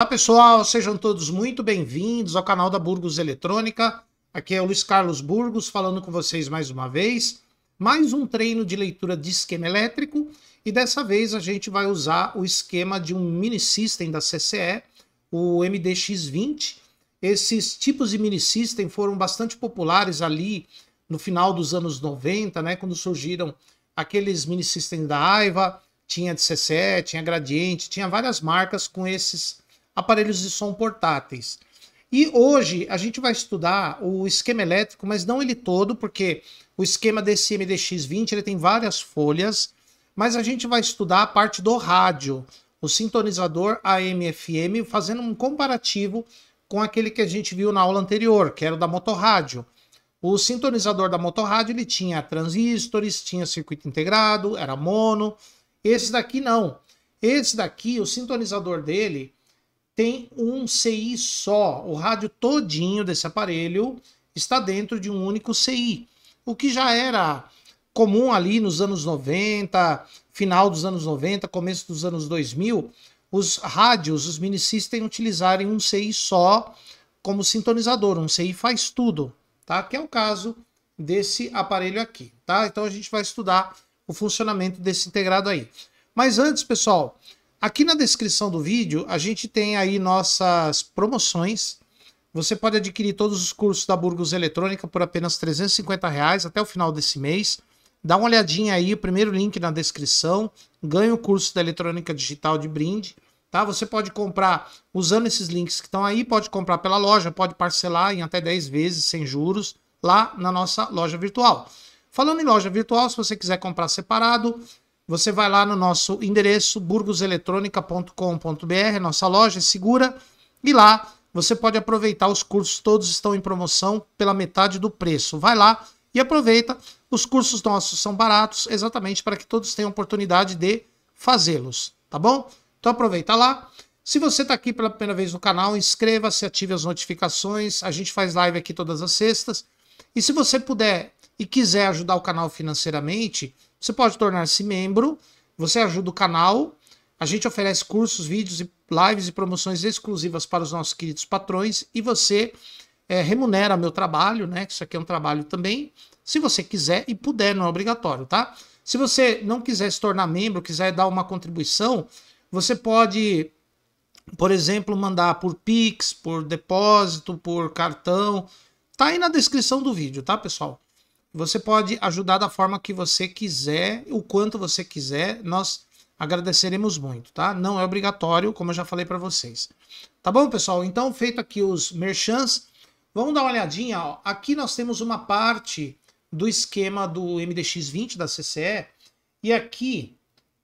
Olá pessoal, sejam todos muito bem-vindos ao canal da Burgos Eletrônica. Aqui é o Luiz Carlos Burgos falando com vocês mais uma vez. Mais um treino de leitura de esquema elétrico e dessa vez a gente vai usar o esquema de um mini system da CCE, o MDX20. Esses tipos de mini system foram bastante populares ali no final dos anos 90, né, quando surgiram aqueles mini systems da AIVA, tinha de CCE, tinha Gradiente, tinha várias marcas com esses aparelhos de som portáteis. E hoje a gente vai estudar o esquema elétrico, mas não ele todo, porque o esquema desse MDX20 ele tem várias folhas, mas a gente vai estudar a parte do rádio, o sintonizador AM-FM, fazendo um comparativo com aquele que a gente viu na aula anterior, que era o da motorrádio. O sintonizador da motorrádio ele tinha transistores, tinha circuito integrado, era mono. Esse daqui não. Esse daqui, o sintonizador dele, tem um CI só. O rádio todinho desse aparelho está dentro de um único CI, o que já era comum ali nos anos 90, final dos anos 90, começo dos anos 2000, os rádios, os mini system utilizarem um CI só como sintonizador, um CI faz tudo, tá? Que é o caso desse aparelho aqui, tá? Então a gente vai estudar o funcionamento desse integrado aí. Mas antes, pessoal, Aqui na descrição do vídeo, a gente tem aí nossas promoções. Você pode adquirir todos os cursos da Burgos Eletrônica por apenas R$ 350 reais até o final desse mês. Dá uma olhadinha aí, o primeiro link na descrição. Ganha o curso da eletrônica digital de brinde. Tá? Você pode comprar usando esses links que estão aí, pode comprar pela loja, pode parcelar em até 10 vezes sem juros lá na nossa loja virtual. Falando em loja virtual, se você quiser comprar separado, você vai lá no nosso endereço burgoseletrônica.com.br, nossa loja é segura, e lá você pode aproveitar os cursos, todos estão em promoção pela metade do preço. Vai lá e aproveita, os cursos nossos são baratos, exatamente para que todos tenham oportunidade de fazê-los, tá bom? Então aproveita lá. Se você está aqui pela primeira vez no canal, inscreva-se, ative as notificações. A gente faz live aqui todas as sextas. E se você puder e quiser ajudar o canal financeiramente, você pode tornar-se membro, você ajuda o canal, a gente oferece cursos, vídeos, e lives e promoções exclusivas para os nossos queridos patrões e você é, remunera meu trabalho, né? Isso aqui é um trabalho também, se você quiser e puder, não é obrigatório, tá? Se você não quiser se tornar membro, quiser dar uma contribuição, você pode, por exemplo, mandar por Pix, por depósito, por cartão. Tá aí na descrição do vídeo, tá, pessoal? Você pode ajudar da forma que você quiser, o quanto você quiser, nós agradeceremos muito, tá? Não é obrigatório, como eu já falei para vocês. Tá bom, pessoal? Então, feito aqui os merchants, vamos dar uma olhadinha. Ó. Aqui nós temos uma parte do esquema do MDX20 da CCE, e aqui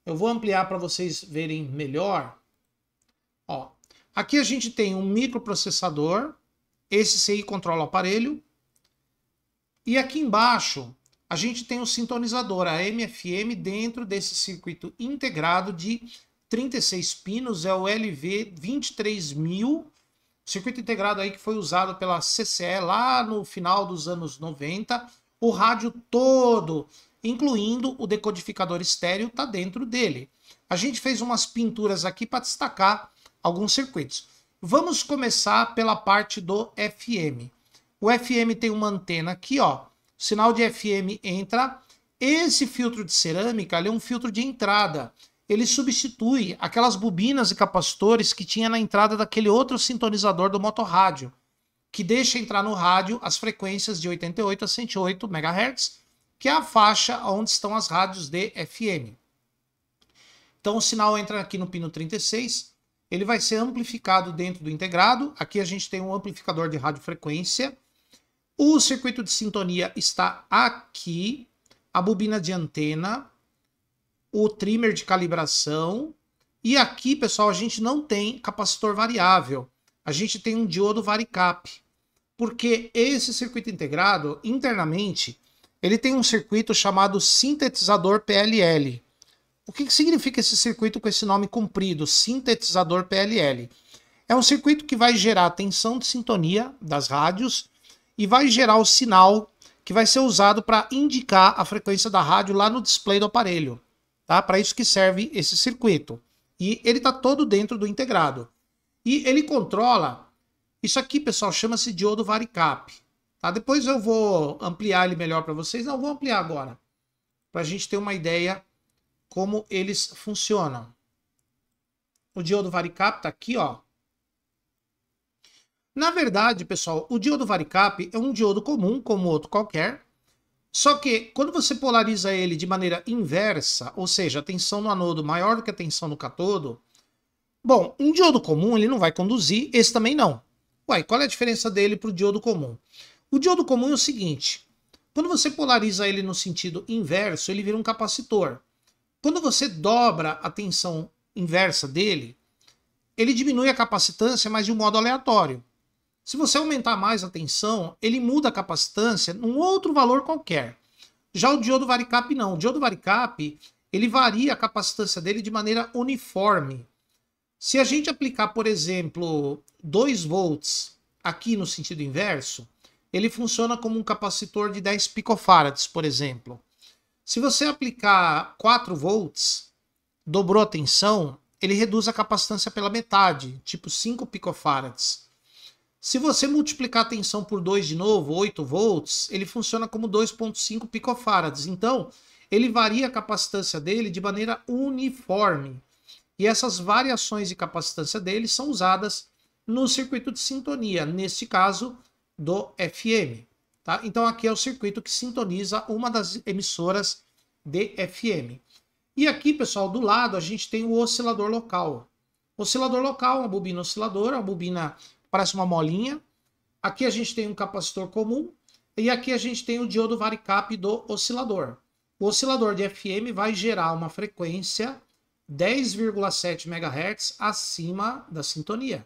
eu vou ampliar para vocês verem melhor. Ó, aqui a gente tem um microprocessador, esse CI controla o aparelho, e aqui embaixo a gente tem o sintonizador, a MFM, dentro desse circuito integrado de 36 pinos, é o LV23000, circuito integrado aí que foi usado pela CCE lá no final dos anos 90, o rádio todo, incluindo o decodificador estéreo, está dentro dele. A gente fez umas pinturas aqui para destacar alguns circuitos. Vamos começar pela parte do FM. O FM tem uma antena aqui, ó. O sinal de FM entra. Esse filtro de cerâmica é um filtro de entrada. Ele substitui aquelas bobinas e capacitores que tinha na entrada daquele outro sintonizador do motorrádio, que deixa entrar no rádio as frequências de 88 a 108 MHz, que é a faixa onde estão as rádios de FM. Então o sinal entra aqui no pino 36, ele vai ser amplificado dentro do integrado. Aqui a gente tem um amplificador de radiofrequência o circuito de sintonia está aqui, a bobina de antena, o trimmer de calibração, e aqui, pessoal, a gente não tem capacitor variável. A gente tem um diodo varicap, porque esse circuito integrado, internamente, ele tem um circuito chamado sintetizador PLL. O que, significa esse circuito com esse nome comprido, sintetizador PLL? É um circuito que vai gerar tensão de sintonia das rádios e vai gerar o sinal que vai ser usado para indicar a frequência da rádio lá no display do aparelho. Tá? Para isso que serve esse circuito. E ele está todo dentro do integrado. E ele controla... Isso aqui, pessoal, chama-se diodo varicap. Tá? Depois eu vou ampliar ele melhor para vocês. Não, vou ampliar agora. Para a gente ter uma ideia como eles funcionam. O diodo varicap está aqui, ó. Na verdade, pessoal, o diodo varicap é um diodo comum, como outro qualquer, só que quando você polariza ele de maneira inversa, ou seja, a tensão no anodo maior do que a tensão no catodo, bom, um diodo comum ele não vai conduzir, esse também não. Uai, qual é a diferença dele para o diodo comum? O diodo comum é o seguinte, quando você polariza ele no sentido inverso, ele vira um capacitor. Quando você dobra a tensão inversa dele, ele diminui a capacitância, mas de um modo aleatório. Se você aumentar mais a tensão, ele muda a capacitância num outro valor qualquer. Já o diodo varicap não. O diodo varicap, ele varia a capacitância dele de maneira uniforme. Se a gente aplicar, por exemplo, 2 volts aqui no sentido inverso, ele funciona como um capacitor de 10 picofarads, por exemplo. Se você aplicar 4 volts, dobrou a tensão, ele reduz a capacitância pela metade, tipo 5 picofarads. Se você multiplicar a tensão por 2 de novo, 8 volts, ele funciona como 2.5 picofarads. Então, ele varia a capacitância dele de maneira uniforme. E essas variações de capacitância dele são usadas no circuito de sintonia, neste caso do FM. Tá? Então aqui é o circuito que sintoniza uma das emissoras de FM. E aqui, pessoal, do lado a gente tem o oscilador local. oscilador local, uma bobina osciladora, uma bobina parece uma molinha. Aqui a gente tem um capacitor comum e aqui a gente tem o diodo varicap do oscilador. O oscilador de FM vai gerar uma frequência 10,7 MHz acima da sintonia,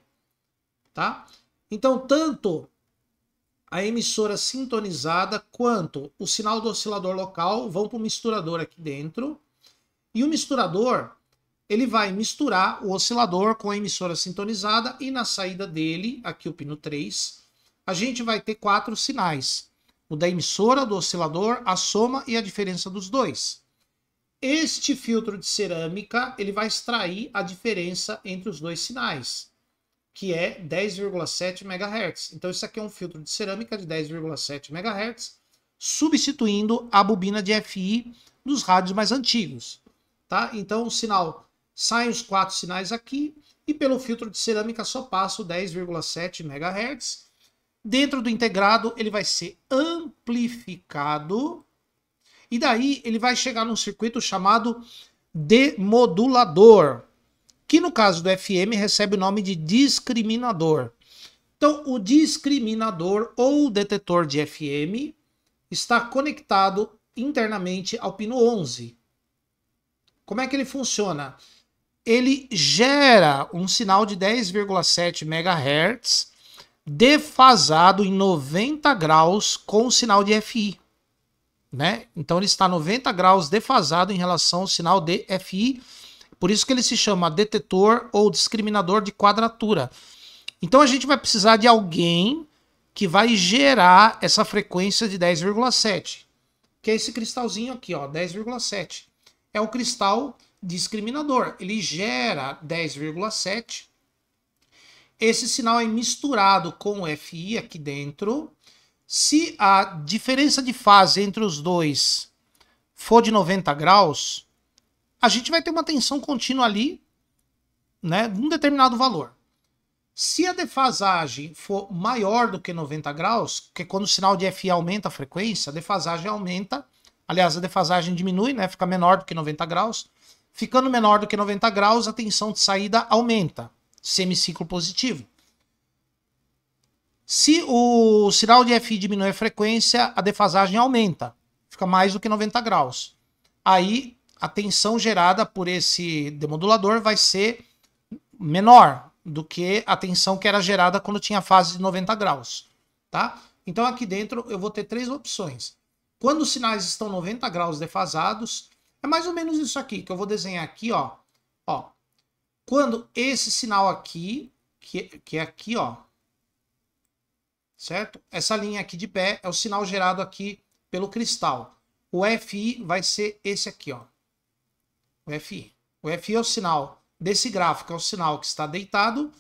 tá? Então, tanto a emissora sintonizada quanto o sinal do oscilador local vão para o misturador aqui dentro. E o misturador, ele vai misturar o oscilador com a emissora sintonizada e na saída dele, aqui o pino 3, a gente vai ter quatro sinais. O da emissora, do oscilador, a soma e a diferença dos dois. Este filtro de cerâmica ele vai extrair a diferença entre os dois sinais, que é 10,7 MHz. Então isso aqui é um filtro de cerâmica de 10,7 MHz, substituindo a bobina de FI dos rádios mais antigos. Tá? Então o sinal Saem os quatro sinais aqui e pelo filtro de cerâmica só passa o 10,7 MHz. Dentro do integrado ele vai ser amplificado e daí ele vai chegar num circuito chamado demodulador, que no caso do FM recebe o nome de discriminador. Então, o discriminador ou detetor de FM está conectado internamente ao pino 11. Como é que ele funciona? ele gera um sinal de 10,7 MHz defasado em 90 graus com o sinal de FI. Né? Então ele está 90 graus defasado em relação ao sinal de FI, por isso que ele se chama detetor ou discriminador de quadratura. Então a gente vai precisar de alguém que vai gerar essa frequência de 10,7, que é esse cristalzinho aqui, ó, 10,7. É o cristal discriminador. Ele gera 10,7. Esse sinal é misturado com o FI aqui dentro. Se a diferença de fase entre os dois for de 90 graus, a gente vai ter uma tensão contínua ali, né, num determinado valor. Se a defasagem for maior do que 90 graus, que é quando o sinal de FI aumenta a frequência, a defasagem aumenta. Aliás, a defasagem diminui, né? Fica menor do que 90 graus. Ficando menor do que 90 graus, a tensão de saída aumenta. Semiciclo positivo. Se o sinal de FI diminui a frequência, a defasagem aumenta. Fica mais do que 90 graus. Aí a tensão gerada por esse demodulador vai ser menor do que a tensão que era gerada quando tinha fase de 90 graus, tá? Então aqui dentro eu vou ter três opções. Quando os sinais estão 90 graus defasados, é mais ou menos isso aqui que eu vou desenhar aqui, ó. Ó, quando esse sinal aqui, que, que é aqui, ó, certo? Essa linha aqui de pé é o sinal gerado aqui pelo cristal. O FI vai ser esse aqui, ó. O FI. O FI é o sinal desse gráfico, é o sinal que está deitado,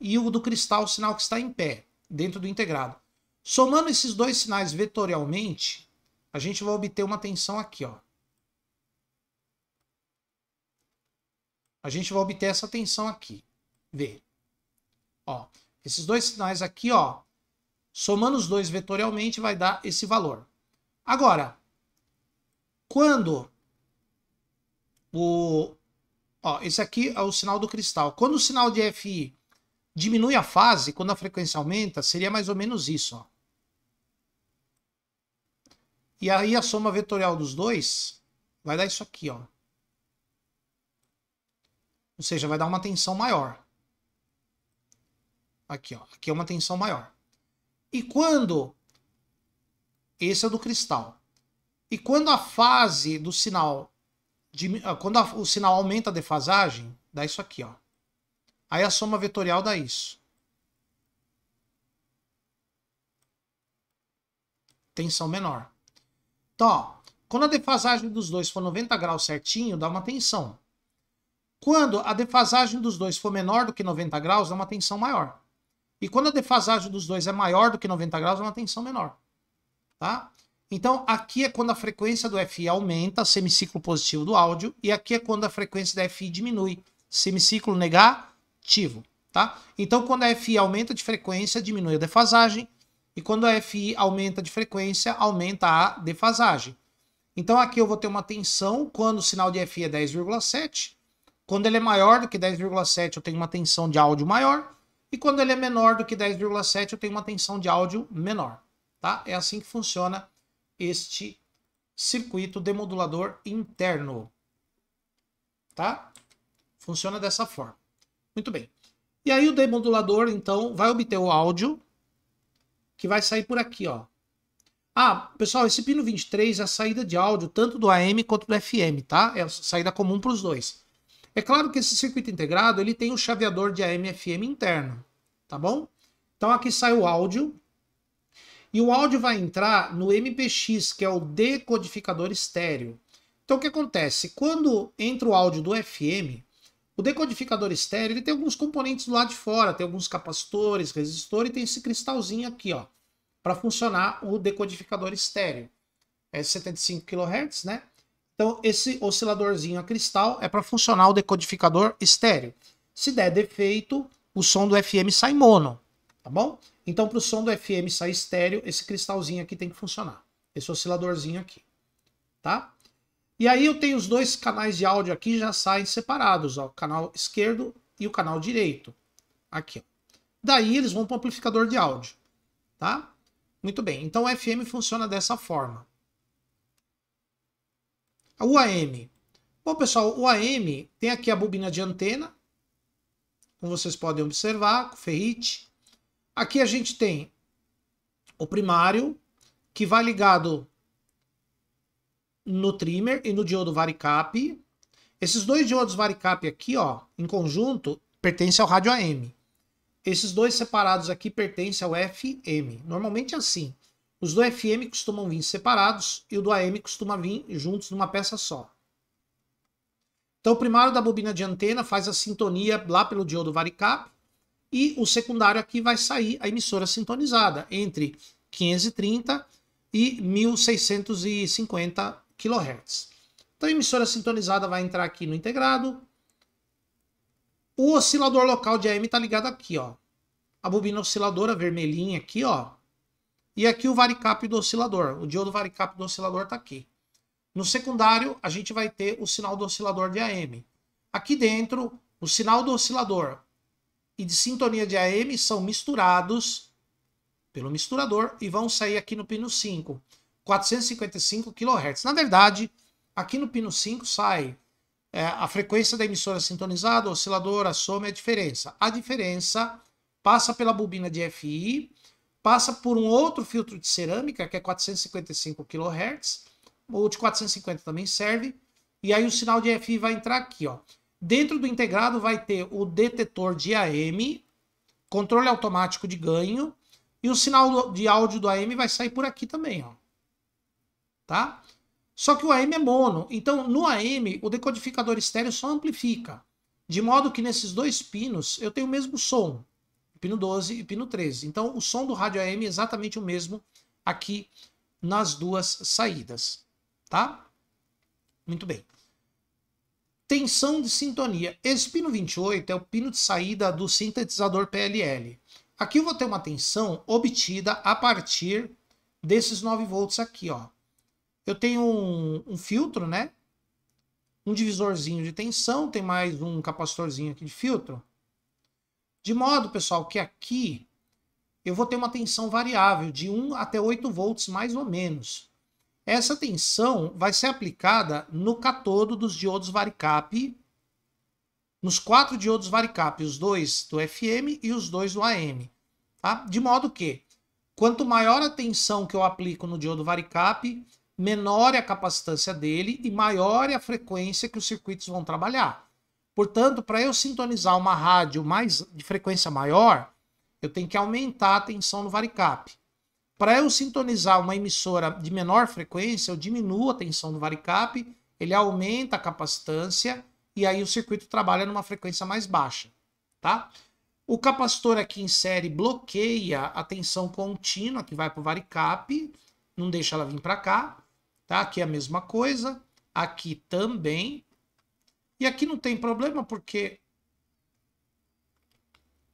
e o do cristal é o sinal que está em pé, dentro do integrado. Somando esses dois sinais vetorialmente, a gente vai obter uma tensão aqui, ó. a gente vai obter essa tensão aqui. Vê. Ó, esses dois sinais aqui, ó, somando os dois vetorialmente, vai dar esse valor. Agora, quando o... Ó, esse aqui é o sinal do cristal. Quando o sinal de Fi diminui a fase, quando a frequência aumenta, seria mais ou menos isso, ó. E aí a soma vetorial dos dois vai dar isso aqui, ó. Ou seja, vai dar uma tensão maior. Aqui, ó. Aqui é uma tensão maior. E quando... Esse é do cristal. E quando a fase do sinal... De, ah, quando o sinal aumenta a defasagem, dá isso aqui, ó. Aí a soma vetorial dá isso. Tensão menor. Então, ó, quando a defasagem dos dois for 90 graus certinho, dá uma tensão. Quando a defasagem dos dois for menor do que 90 graus, é uma tensão maior. E quando a defasagem dos dois é maior do que 90 graus, é uma tensão menor. Tá? Então, aqui é quando a frequência do FI aumenta, semiciclo positivo do áudio, e aqui é quando a frequência da FI diminui, semiciclo negativo. Tá? Então, quando a FI aumenta de frequência, diminui a defasagem, e quando a FI aumenta de frequência, aumenta a defasagem. Então, aqui eu vou ter uma tensão quando o sinal de FI é 10,7 quando ele é maior do que 10,7, eu tenho uma tensão de áudio maior. E quando ele é menor do que 10,7, eu tenho uma tensão de áudio menor. Tá? É assim que funciona este circuito demodulador interno. Tá? Funciona dessa forma. Muito bem. E aí o demodulador, então, vai obter o áudio que vai sair por aqui, ó. Ah, pessoal, esse pino 23 é a saída de áudio tanto do AM quanto do FM, tá? É a saída comum para os dois. É claro que esse circuito integrado ele tem um chaveador de AM/FM interno, tá bom? Então aqui sai o áudio e o áudio vai entrar no MPX, que é o decodificador estéreo. Então o que acontece? Quando entra o áudio do FM, o decodificador estéreo ele tem alguns componentes do lado de fora, tem alguns capacitores, resistor e tem esse cristalzinho aqui, ó, para funcionar o decodificador estéreo. É 75 kHz, né? Então, esse osciladorzinho a cristal é para funcionar o decodificador estéreo. Se der defeito, o som do FM sai mono, tá bom? Então, para o som do FM sair estéreo, esse cristalzinho aqui tem que funcionar. Esse osciladorzinho aqui, tá? E aí eu tenho os dois canais de áudio aqui já saem separados, ó, o canal esquerdo e o canal direito. Aqui, ó. Daí eles vão para o amplificador de áudio, tá? Muito bem, então o FM funciona dessa forma. O AM. Bom, pessoal, o AM tem aqui a bobina de antena, como vocês podem observar, com ferrite. Aqui a gente tem o primário, que vai ligado no trimmer e no diodo varicap. Esses dois diodos varicap aqui, ó, em conjunto, pertencem ao rádio AM. Esses dois separados aqui pertencem ao FM. Normalmente é assim. Os do FM costumam vir separados e o do AM costuma vir juntos numa peça só. Então o primário da bobina de antena faz a sintonia lá pelo diodo varicap e o secundário aqui vai sair a emissora sintonizada entre 530 e 1650 kHz. Então a emissora sintonizada vai entrar aqui no integrado. O oscilador local de AM está ligado aqui, ó. A bobina osciladora vermelhinha aqui, ó, e aqui o varicap do oscilador. O diodo varicap do oscilador está aqui. No secundário, a gente vai ter o sinal do oscilador de AM. Aqui dentro, o sinal do oscilador e de sintonia de AM são misturados pelo misturador e vão sair aqui no pino 5, 455 kHz. Na verdade, aqui no pino 5 sai é, a frequência da emissora sintonizada, a soma e a diferença. A diferença passa pela bobina de FI passa por um outro filtro de cerâmica, que é 455 kHz, ou de 450 também serve, e aí o sinal de FI vai entrar aqui, ó. Dentro do integrado vai ter o detetor de AM, controle automático de ganho, e o sinal de áudio do AM vai sair por aqui também, ó. Tá? Só que o AM é mono, então no AM o decodificador estéreo só amplifica, de modo que nesses dois pinos eu tenho o mesmo som, pino 12 e pino 13. Então o som do rádio AM é exatamente o mesmo aqui nas duas saídas, tá? Muito bem. Tensão de sintonia. Esse pino 28 é o pino de saída do sintetizador PLL. Aqui eu vou ter uma tensão obtida a partir desses 9 volts aqui, ó. Eu tenho um, um filtro, né? Um divisorzinho de tensão, tem mais um capacitorzinho aqui de filtro. De modo, pessoal, que aqui eu vou ter uma tensão variável de 1 até 8 volts, mais ou menos. Essa tensão vai ser aplicada no catodo dos diodos varicap, nos quatro diodos varicap, os dois do FM e os dois do AM. Tá? De modo que, quanto maior a tensão que eu aplico no diodo varicap, menor é a capacitância dele e maior é a frequência que os circuitos vão trabalhar. Portanto, para eu sintonizar uma rádio mais de frequência maior, eu tenho que aumentar a tensão no varicap. Para eu sintonizar uma emissora de menor frequência, eu diminuo a tensão do varicap, ele aumenta a capacitância e aí o circuito trabalha numa frequência mais baixa, tá? O capacitor aqui em série bloqueia a tensão contínua que vai para o varicap, não deixa ela vir para cá, tá? Aqui é a mesma coisa, aqui também, e aqui não tem problema porque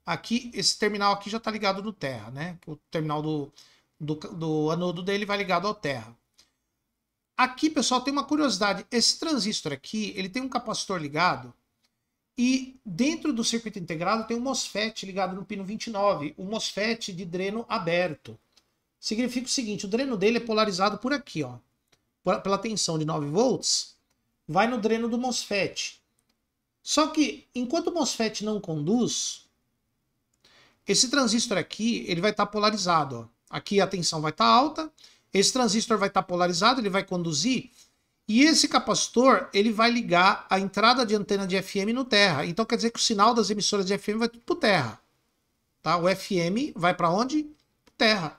aqui esse terminal aqui já está ligado no terra, né? O terminal do, do, do anodo dele vai ligado ao terra. Aqui, pessoal, tem uma curiosidade. Esse transistor aqui, ele tem um capacitor ligado e dentro do circuito integrado tem um MOSFET ligado no pino 29, um MOSFET de dreno aberto. Significa o seguinte, o dreno dele é polarizado por aqui, ó, pela tensão de 9 volts vai no dreno do MOSFET. Só que enquanto o MOSFET não conduz, esse transistor aqui ele vai estar tá polarizado. Ó. Aqui a tensão vai estar tá alta, esse transistor vai estar tá polarizado, ele vai conduzir, e esse capacitor ele vai ligar a entrada de antena de FM no terra. Então quer dizer que o sinal das emissoras de FM vai tudo para terra. Tá? O FM vai para onde? Terra.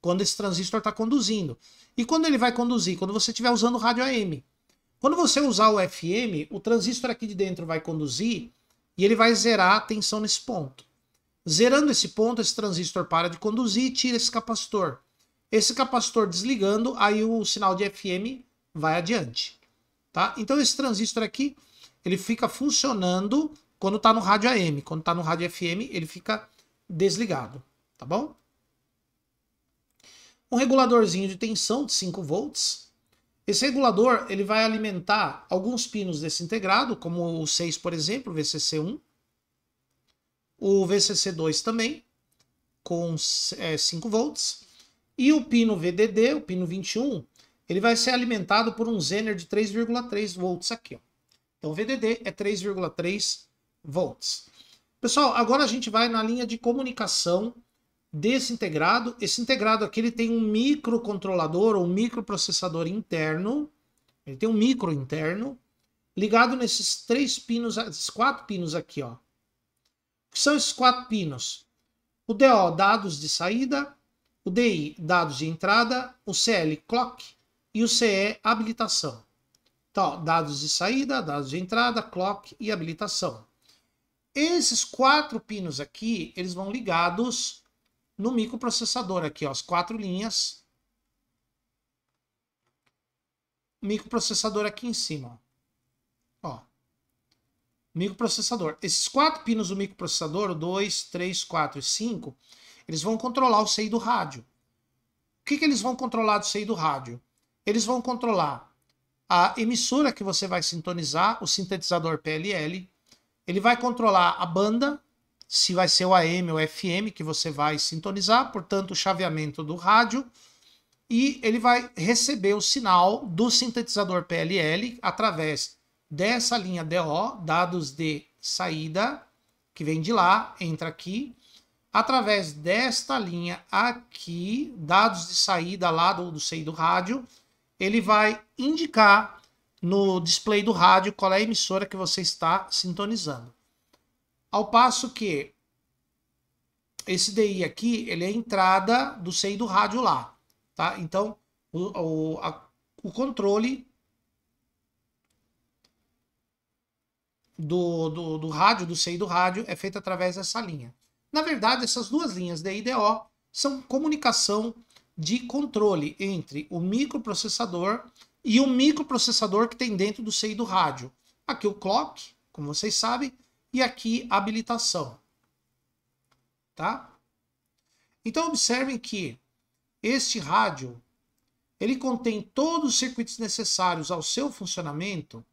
Quando esse transistor está conduzindo. E quando ele vai conduzir? Quando você estiver usando rádio AM. Quando você usar o FM, o transistor aqui de dentro vai conduzir e ele vai zerar a tensão nesse ponto. Zerando esse ponto, esse transistor para de conduzir e tira esse capacitor. Esse capacitor desligando, aí o sinal de FM vai adiante. Tá? Então esse transistor aqui, ele fica funcionando quando está no rádio AM. Quando está no rádio FM, ele fica desligado, tá bom? Um reguladorzinho de tensão de 5 volts, esse regulador ele vai alimentar alguns pinos desse integrado, como o 6, por exemplo, VCC1, o VCC2 também, com é, 5 volts, e o pino VDD, o pino 21, ele vai ser alimentado por um zener de 3,3 volts aqui. Ó. Então, o VDD é 3,3 volts. Pessoal, agora a gente vai na linha de comunicação desintegrado. Esse integrado aqui ele tem um microcontrolador ou um microprocessador interno. Ele tem um micro interno ligado nesses três pinos, esses quatro pinos aqui, ó. O que são esses quatro pinos? O DO, dados de saída, o DI, dados de entrada, o CL, clock e o CE, habilitação. Então, ó, dados de saída, dados de entrada, clock e habilitação. Esses quatro pinos aqui, eles vão ligados no microprocessador aqui, ó, as quatro linhas. Microprocessador aqui em cima. Ó. Microprocessador. Esses quatro pinos do microprocessador, 2, 3, 4 e 5, eles vão controlar o CI do rádio. O que, que eles vão controlar do CI do rádio? Eles vão controlar a emissora que você vai sintonizar, o sintetizador PLL. Ele vai controlar a banda, se vai ser o AM ou FM que você vai sintonizar, portanto, o chaveamento do rádio, e ele vai receber o sinal do sintetizador PLL através dessa linha DO, dados de saída, que vem de lá, entra aqui, através desta linha aqui, dados de saída lá do, do SEI do rádio, ele vai indicar no display do rádio qual é a emissora que você está sintonizando. Ao passo que esse DI aqui, ele é a entrada do SEI do rádio lá, tá? Então, o, o, a, o controle do, do, do rádio, do SEI do rádio, é feito através dessa linha. Na verdade, essas duas linhas, DI e DO, são comunicação de controle entre o microprocessador e o microprocessador que tem dentro do SEI do rádio. Aqui o clock, como vocês sabem, e aqui habilitação. Tá? Então observem que este rádio ele contém todos os circuitos necessários ao seu funcionamento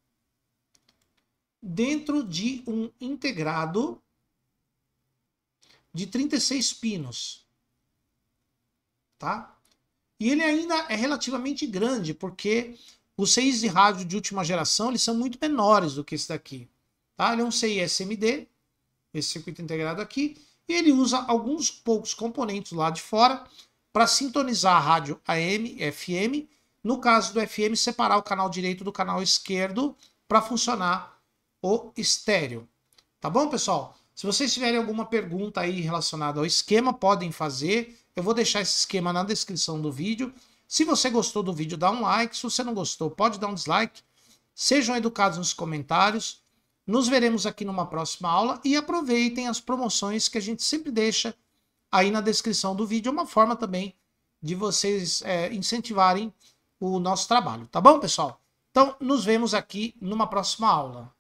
dentro de um integrado de 36 pinos. Tá? E ele ainda é relativamente grande, porque os seis de rádio de última geração eles são muito menores do que esse daqui. Tá? Ele é um CISMD, esse circuito integrado aqui, e ele usa alguns poucos componentes lá de fora para sintonizar a rádio AM, FM, no caso do FM, separar o canal direito do canal esquerdo para funcionar o estéreo. Tá bom, pessoal? Se vocês tiverem alguma pergunta aí relacionada ao esquema, podem fazer. Eu vou deixar esse esquema na descrição do vídeo. Se você gostou do vídeo, dá um like. Se você não gostou, pode dar um dislike. Sejam educados nos comentários. Nos veremos aqui numa próxima aula e aproveitem as promoções que a gente sempre deixa aí na descrição do vídeo. É uma forma também de vocês é, incentivarem o nosso trabalho, tá bom, pessoal? Então, nos vemos aqui numa próxima aula.